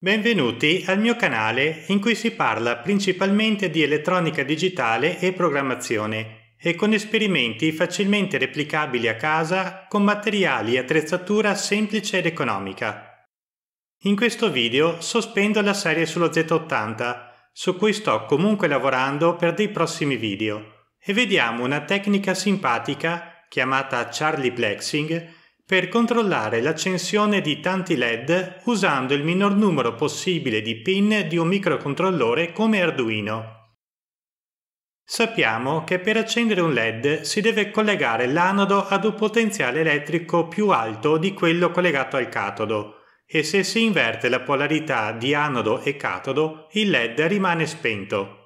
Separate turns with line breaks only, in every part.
Benvenuti al mio canale in cui si parla principalmente di elettronica digitale e programmazione e con esperimenti facilmente replicabili a casa con materiali e attrezzatura semplice ed economica. In questo video sospendo la serie sullo Z80 su cui sto comunque lavorando per dei prossimi video e vediamo una tecnica simpatica chiamata Charlie Plexing per controllare l'accensione di tanti LED usando il minor numero possibile di pin di un microcontrollore come Arduino. Sappiamo che per accendere un LED si deve collegare l'anodo ad un potenziale elettrico più alto di quello collegato al catodo e se si inverte la polarità di anodo e catodo il LED rimane spento.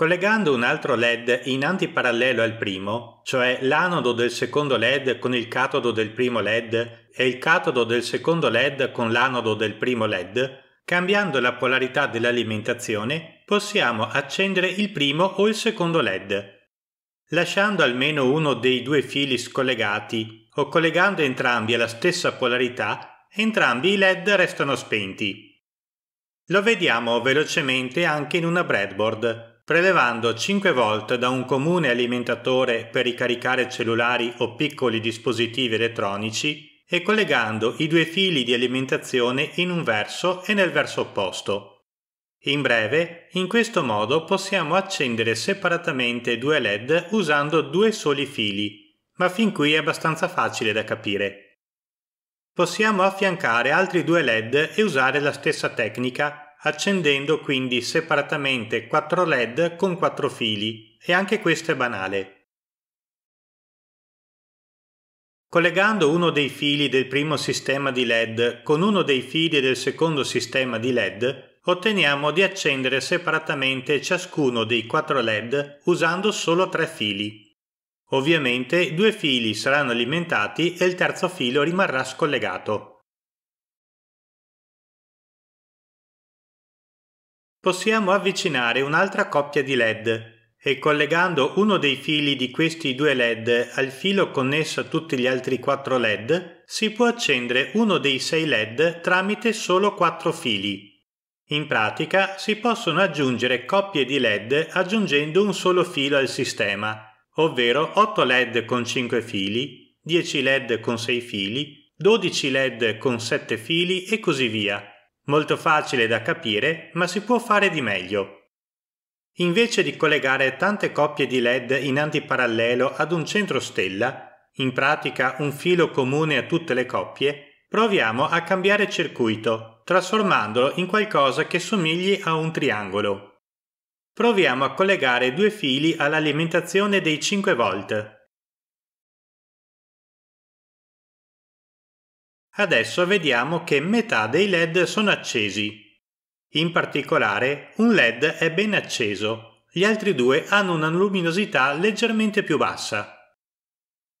Collegando un altro LED in antiparallelo al primo, cioè l'anodo del secondo LED con il catodo del primo LED e il catodo del secondo LED con l'anodo del primo LED, cambiando la polarità dell'alimentazione, possiamo accendere il primo o il secondo LED. Lasciando almeno uno dei due fili scollegati o collegando entrambi alla stessa polarità, entrambi i LED restano spenti. Lo vediamo velocemente anche in una breadboard prelevando 5 volt da un comune alimentatore per ricaricare cellulari o piccoli dispositivi elettronici e collegando i due fili di alimentazione in un verso e nel verso opposto. In breve, in questo modo possiamo accendere separatamente due LED usando due soli fili, ma fin qui è abbastanza facile da capire. Possiamo affiancare altri due LED e usare la stessa tecnica accendendo quindi separatamente 4 LED con 4 fili e anche questo è banale. Collegando uno dei fili del primo sistema di LED con uno dei fili del secondo sistema di LED, otteniamo di accendere separatamente ciascuno dei 4 LED usando solo 3 fili. Ovviamente due fili saranno alimentati e il terzo filo rimarrà scollegato. possiamo avvicinare un'altra coppia di LED e collegando uno dei fili di questi due LED al filo connesso a tutti gli altri quattro LED, si può accendere uno dei sei LED tramite solo quattro fili. In pratica si possono aggiungere coppie di LED aggiungendo un solo filo al sistema, ovvero 8 LED con 5 fili, 10 LED con 6 fili, 12 LED con 7 fili e così via molto facile da capire, ma si può fare di meglio. Invece di collegare tante coppie di LED in antiparallelo ad un centro stella, in pratica un filo comune a tutte le coppie, proviamo a cambiare circuito, trasformandolo in qualcosa che somigli a un triangolo. Proviamo a collegare due fili all'alimentazione dei 5 volt, Adesso vediamo che metà dei LED sono accesi. In particolare, un LED è ben acceso, gli altri due hanno una luminosità leggermente più bassa.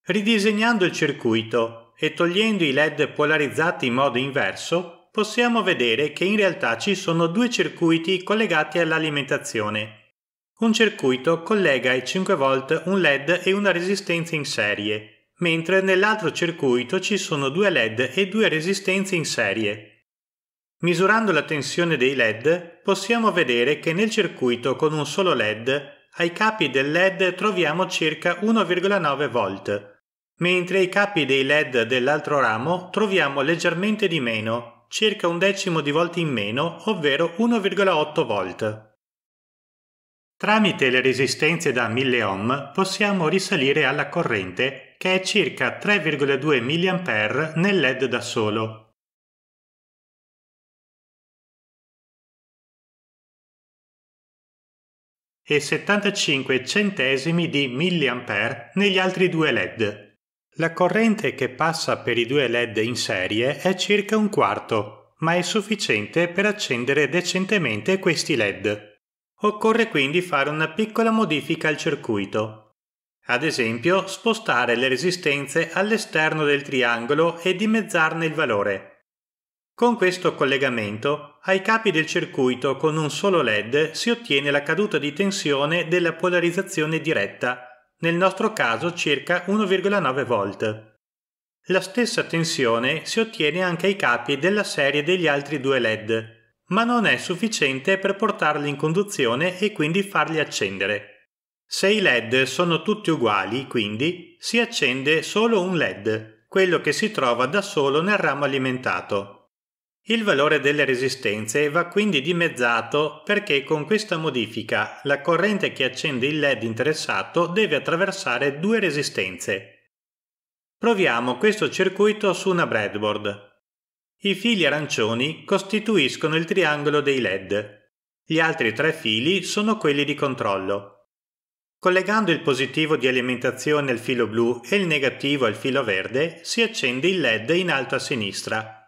Ridisegnando il circuito e togliendo i LED polarizzati in modo inverso, possiamo vedere che in realtà ci sono due circuiti collegati all'alimentazione. Un circuito collega ai 5V un LED e una resistenza in serie, mentre nell'altro circuito ci sono due LED e due resistenze in serie. Misurando la tensione dei LED possiamo vedere che nel circuito con un solo LED ai capi del LED troviamo circa 1,9 V, mentre ai capi dei LED dell'altro ramo troviamo leggermente di meno, circa un decimo di volte in meno, ovvero 1,8 V. Tramite le resistenze da 1000 ohm possiamo risalire alla corrente che è circa 3,2 mA nel LED da solo. e 75 centesimi di mA negli altri due LED. La corrente che passa per i due LED in serie è circa un quarto, ma è sufficiente per accendere decentemente questi LED. Occorre quindi fare una piccola modifica al circuito ad esempio spostare le resistenze all'esterno del triangolo e dimezzarne il valore. Con questo collegamento ai capi del circuito con un solo LED si ottiene la caduta di tensione della polarizzazione diretta, nel nostro caso circa 1,9 V. La stessa tensione si ottiene anche ai capi della serie degli altri due LED, ma non è sufficiente per portarli in conduzione e quindi farli accendere. Se i LED sono tutti uguali, quindi, si accende solo un LED, quello che si trova da solo nel ramo alimentato. Il valore delle resistenze va quindi dimezzato perché con questa modifica la corrente che accende il LED interessato deve attraversare due resistenze. Proviamo questo circuito su una breadboard. I fili arancioni costituiscono il triangolo dei LED. Gli altri tre fili sono quelli di controllo. Collegando il positivo di alimentazione al filo blu e il negativo al filo verde si accende il LED in alto a sinistra.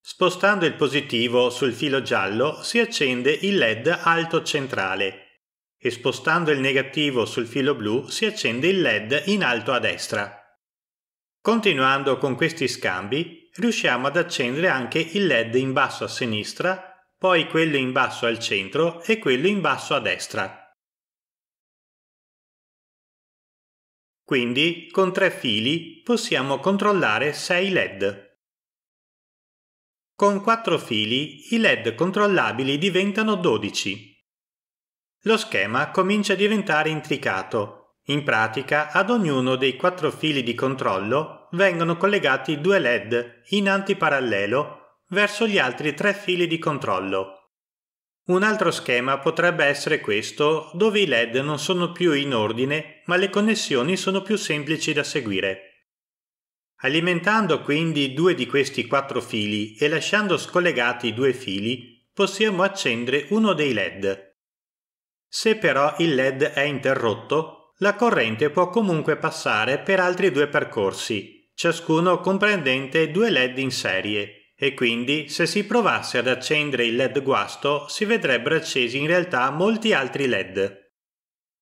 Spostando il positivo sul filo giallo si accende il LED alto centrale e spostando il negativo sul filo blu si accende il LED in alto a destra. Continuando con questi scambi riusciamo ad accendere anche il LED in basso a sinistra, poi quello in basso al centro e quello in basso a destra. Quindi con tre fili possiamo controllare 6 LED. Con quattro fili i LED controllabili diventano 12. Lo schema comincia a diventare intricato. In pratica ad ognuno dei quattro fili di controllo vengono collegati due LED in antiparallelo verso gli altri tre fili di controllo un altro schema potrebbe essere questo, dove i LED non sono più in ordine, ma le connessioni sono più semplici da seguire. Alimentando quindi due di questi quattro fili e lasciando scollegati due fili, possiamo accendere uno dei LED. Se però il LED è interrotto, la corrente può comunque passare per altri due percorsi, ciascuno comprendente due LED in serie e quindi se si provasse ad accendere il led guasto si vedrebbero accesi in realtà molti altri led.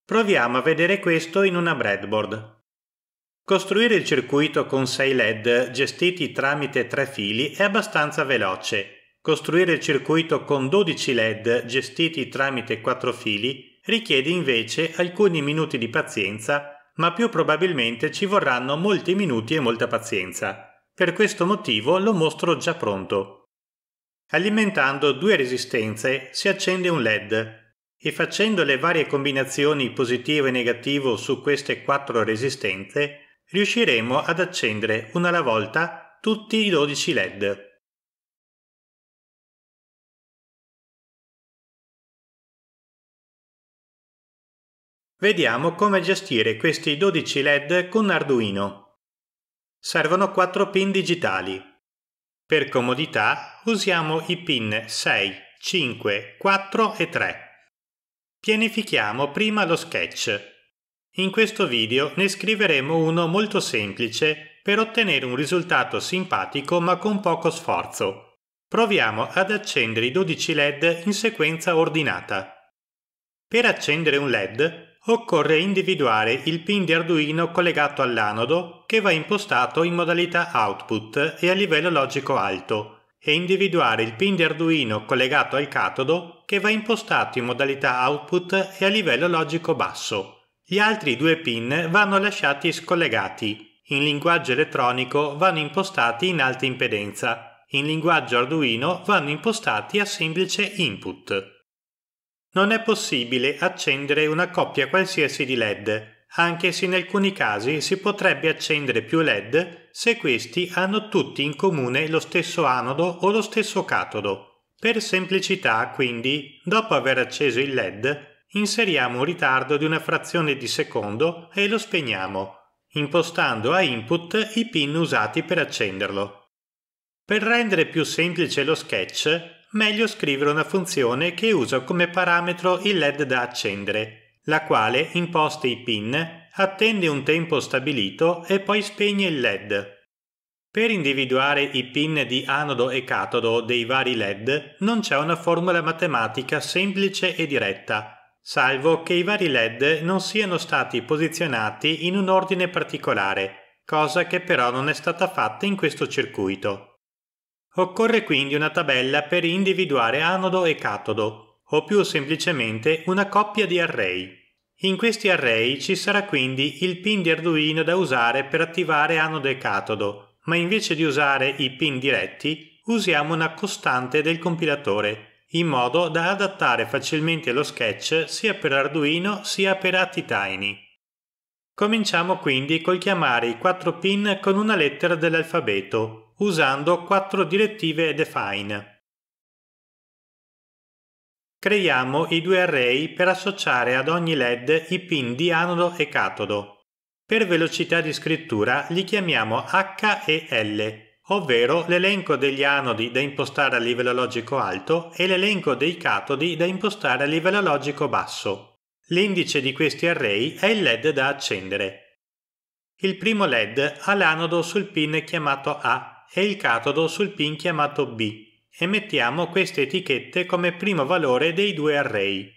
Proviamo a vedere questo in una breadboard. Costruire il circuito con 6 led gestiti tramite 3 fili è abbastanza veloce. Costruire il circuito con 12 led gestiti tramite 4 fili richiede invece alcuni minuti di pazienza, ma più probabilmente ci vorranno molti minuti e molta pazienza. Per questo motivo lo mostro già pronto. Alimentando due resistenze si accende un LED e facendo le varie combinazioni positivo e negativo su queste quattro resistenze riusciremo ad accendere una alla volta tutti i 12
LED. Vediamo come gestire questi 12
LED con Arduino servono 4 pin digitali. Per comodità usiamo i pin 6, 5, 4 e 3. Pianifichiamo prima lo sketch. In questo video ne scriveremo uno molto semplice per ottenere un risultato simpatico ma con poco sforzo. Proviamo ad accendere i 12 LED in sequenza ordinata. Per accendere un LED Occorre individuare il pin di Arduino collegato all'anodo che va impostato in modalità output e a livello logico alto e individuare il pin di Arduino collegato al catodo che va impostato in modalità output e a livello logico basso. Gli altri due pin vanno lasciati scollegati. In linguaggio elettronico vanno impostati in alta impedenza. In linguaggio Arduino vanno impostati a semplice input non è possibile accendere una coppia qualsiasi di LED, anche se in alcuni casi si potrebbe accendere più LED se questi hanno tutti in comune lo stesso anodo o lo stesso catodo. Per semplicità, quindi, dopo aver acceso il LED, inseriamo un ritardo di una frazione di secondo e lo spegniamo, impostando a input i pin usati per accenderlo. Per rendere più semplice lo sketch, meglio scrivere una funzione che usa come parametro il LED da accendere, la quale imposta i pin, attende un tempo stabilito e poi spegne il LED. Per individuare i pin di anodo e catodo dei vari LED non c'è una formula matematica semplice e diretta, salvo che i vari LED non siano stati posizionati in un ordine particolare, cosa che però non è stata fatta in questo circuito. Occorre quindi una tabella per individuare anodo e catodo, o più semplicemente una coppia di array. In questi array ci sarà quindi il pin di Arduino da usare per attivare anodo e catodo, ma invece di usare i pin diretti usiamo una costante del compilatore, in modo da adattare facilmente lo sketch sia per Arduino sia per Attitiny. Cominciamo quindi col chiamare i quattro pin con una lettera dell'alfabeto, usando quattro direttive define. Creiamo i due array per associare ad ogni LED i pin di anodo e catodo. Per velocità di scrittura li chiamiamo H e L, ovvero l'elenco degli anodi da impostare a livello logico alto e l'elenco dei catodi da impostare a livello logico basso. L'indice di questi array è il LED da accendere. Il primo LED ha l'anodo sul pin chiamato A e il catodo sul pin chiamato B e mettiamo queste etichette come primo valore dei due array.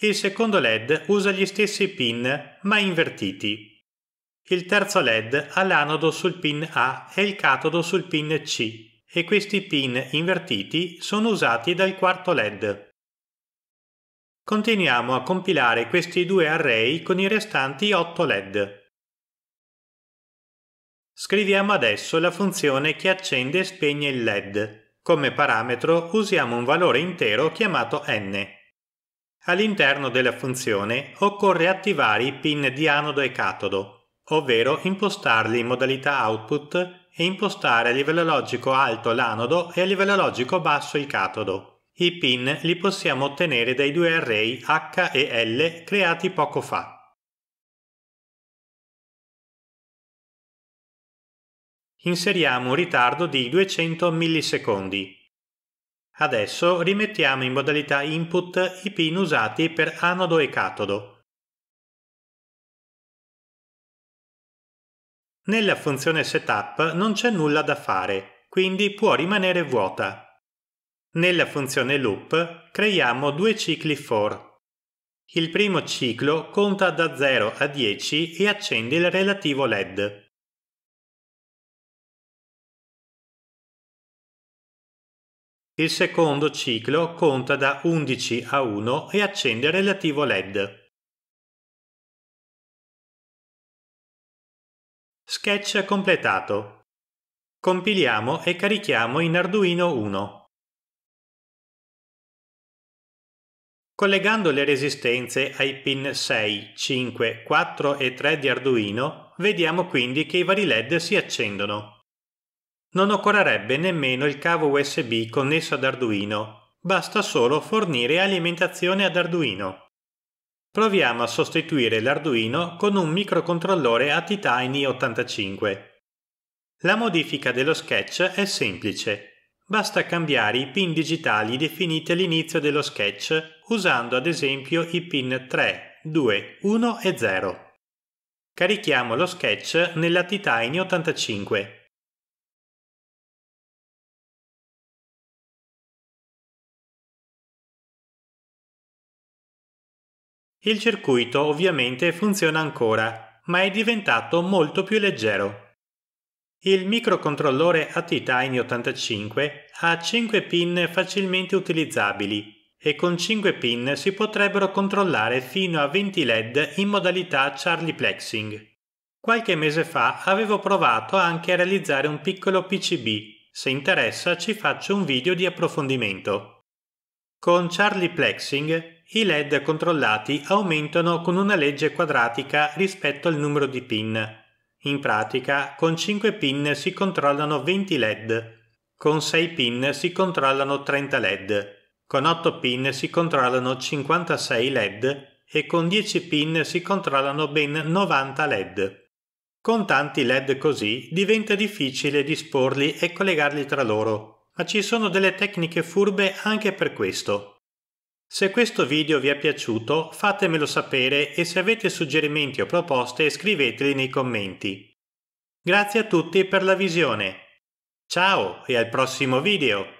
Il secondo LED usa gli stessi pin ma invertiti. Il terzo LED ha l'anodo sul pin A e il catodo sul pin C e questi pin invertiti sono usati dal quarto LED. Continuiamo a compilare questi due array con i restanti 8 LED. Scriviamo adesso la funzione che accende e spegne il LED. Come parametro usiamo un valore intero chiamato n. All'interno della funzione occorre attivare i pin di anodo e catodo, ovvero impostarli in modalità output e impostare a livello logico alto l'anodo e a livello logico basso il catodo. I pin li possiamo ottenere dai due array H e L creati poco fa.
inseriamo un ritardo di 200
millisecondi. Adesso rimettiamo in modalità input i pin usati per anodo e catodo. Nella funzione setup non c'è nulla da fare, quindi può rimanere vuota. Nella funzione loop creiamo due cicli for. Il primo ciclo conta da 0 a 10 e accende
il relativo LED. Il secondo ciclo conta da 11 a 1 e accende relativo LED. Sketch completato. Compiliamo e carichiamo in Arduino 1.
Collegando le resistenze ai pin 6, 5, 4 e 3 di Arduino, vediamo quindi che i vari LED si accendono. Non occorrerebbe nemmeno il cavo USB connesso ad Arduino, basta solo fornire alimentazione ad Arduino. Proviamo a sostituire l'Arduino con un microcontrollore ATtiny 85. La modifica dello sketch è semplice. Basta cambiare i pin digitali definiti all'inizio dello sketch usando ad esempio i pin 3, 2, 1 e 0. Carichiamo lo sketch nella Titani 85. Il circuito ovviamente funziona ancora, ma è diventato molto più leggero. Il microcontrollore at ATtiny 85 ha 5 pin facilmente utilizzabili e con 5 pin si potrebbero controllare fino a 20 LED in modalità Charlie Plexing. Qualche mese fa avevo provato anche a realizzare un piccolo PCB. Se interessa ci faccio un video di approfondimento. Con Charlie Plexing i LED controllati aumentano con una legge quadratica rispetto al numero di pin. In pratica, con 5 pin si controllano 20 LED, con 6 pin si controllano 30 LED, con 8 pin si controllano 56 LED e con 10 pin si controllano ben 90 LED. Con tanti LED così diventa difficile disporli e collegarli tra loro, ma ci sono delle tecniche furbe anche per questo. Se questo video vi è piaciuto fatemelo sapere e se avete suggerimenti o proposte scriveteli nei commenti. Grazie a tutti per la visione. Ciao e al
prossimo video!